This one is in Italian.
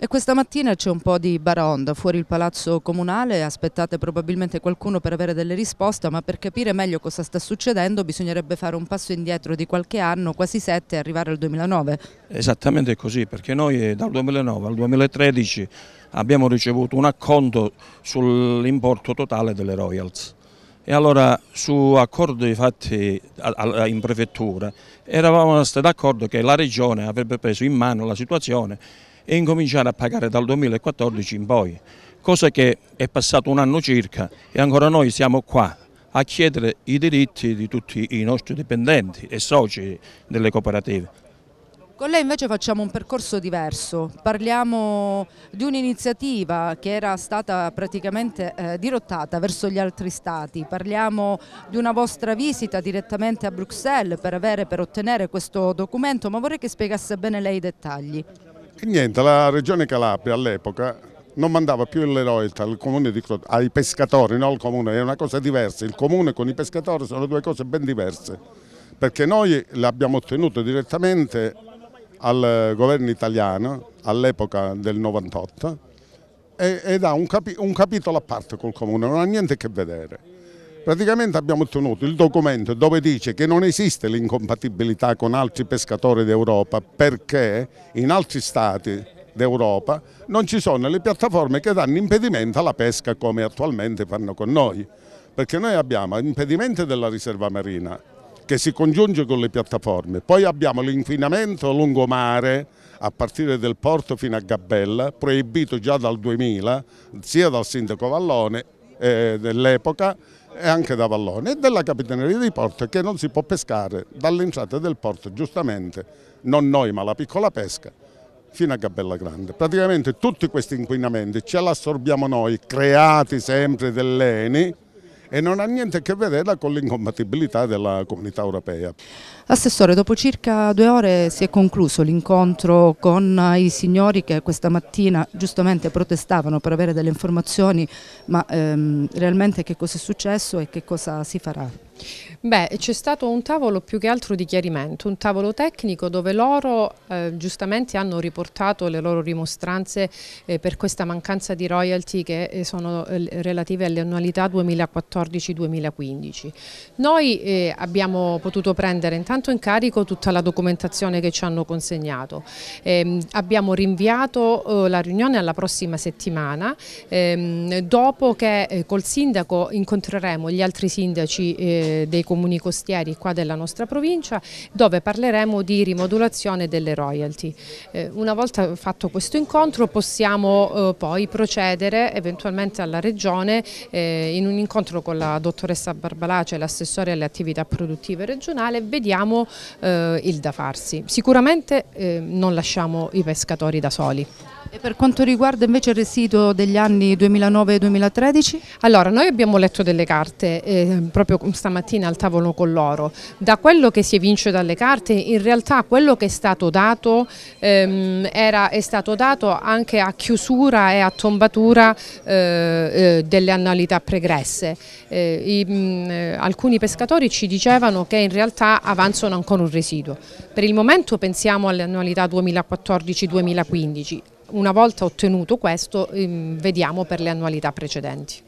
E questa mattina c'è un po' di baronda fuori il palazzo comunale, aspettate probabilmente qualcuno per avere delle risposte, ma per capire meglio cosa sta succedendo bisognerebbe fare un passo indietro di qualche anno, quasi sette, e arrivare al 2009. Esattamente così, perché noi eh, dal 2009 al 2013 abbiamo ricevuto un acconto sull'importo totale delle royals. E allora su accordi fatti in prefettura eravamo stati d'accordo che la regione avrebbe preso in mano la situazione e incominciare a pagare dal 2014 in poi, cosa che è passato un anno circa e ancora noi siamo qua a chiedere i diritti di tutti i nostri dipendenti e soci delle cooperative. Con lei invece facciamo un percorso diverso, parliamo di un'iniziativa che era stata praticamente eh, dirottata verso gli altri stati, parliamo di una vostra visita direttamente a Bruxelles per, avere, per ottenere questo documento, ma vorrei che spiegasse bene lei i dettagli. Che niente, la regione Calabria all'epoca non mandava più le royalty Crotone, ai pescatori, non al comune, è una cosa diversa, il comune con i pescatori sono due cose ben diverse, perché noi l'abbiamo ottenuto direttamente al governo italiano all'epoca del 98 ed ha un, capi un capitolo a parte col comune, non ha niente a che vedere. Praticamente abbiamo ottenuto il documento dove dice che non esiste l'incompatibilità con altri pescatori d'Europa perché in altri stati d'Europa non ci sono le piattaforme che danno impedimento alla pesca come attualmente fanno con noi. Perché noi abbiamo impedimento della riserva marina, che si congiunge con le piattaforme. Poi abbiamo l'inquinamento lungomare a partire dal porto fino a Gabella, proibito già dal 2000 sia dal sindaco Vallone eh, dell'epoca e anche da Vallone e della Capitaneria di Porto che non si può pescare dall'entrata del porto giustamente, non noi ma la piccola pesca, fino a Gabella Grande. Praticamente tutti questi inquinamenti ce li assorbiamo noi, creati sempre dell'ENI, e non ha niente a che vedere con l'incompatibilità della comunità europea. Assessore, dopo circa due ore si è concluso l'incontro con i signori che questa mattina giustamente protestavano per avere delle informazioni, ma ehm, realmente che cosa è successo e che cosa si farà? Beh, c'è stato un tavolo più che altro di chiarimento, un tavolo tecnico dove loro eh, giustamente hanno riportato le loro rimostranze eh, per questa mancanza di royalty che eh, sono eh, relative alle annualità 2014-2015. Noi eh, abbiamo potuto prendere intanto in carico tutta la documentazione che ci hanno consegnato. Ehm, abbiamo rinviato eh, la riunione alla prossima settimana, ehm, dopo che col sindaco incontreremo gli altri sindaci dei comuni costieri qua della nostra provincia dove parleremo di rimodulazione delle royalty. Eh, una volta fatto questo incontro possiamo eh, poi procedere eventualmente alla regione eh, in un incontro con la dottoressa Barbalace, l'assessore alle attività produttive regionale, vediamo eh, il da farsi. Sicuramente eh, non lasciamo i pescatori da soli. E per quanto riguarda invece il residuo degli anni 2009-2013? Allora, noi abbiamo letto delle carte eh, proprio stamattina al tavolo con loro. Da quello che si evince dalle carte, in realtà quello che è stato dato ehm, era, è stato dato anche a chiusura e a tombatura eh, eh delle annualità pregresse. Eh, i, mh, mm, eh, alcuni pescatori ci dicevano che in realtà avanzano ancora un residuo. Per il momento pensiamo alle annualità 2014-2015 una volta ottenuto questo ehm, vediamo per le annualità precedenti.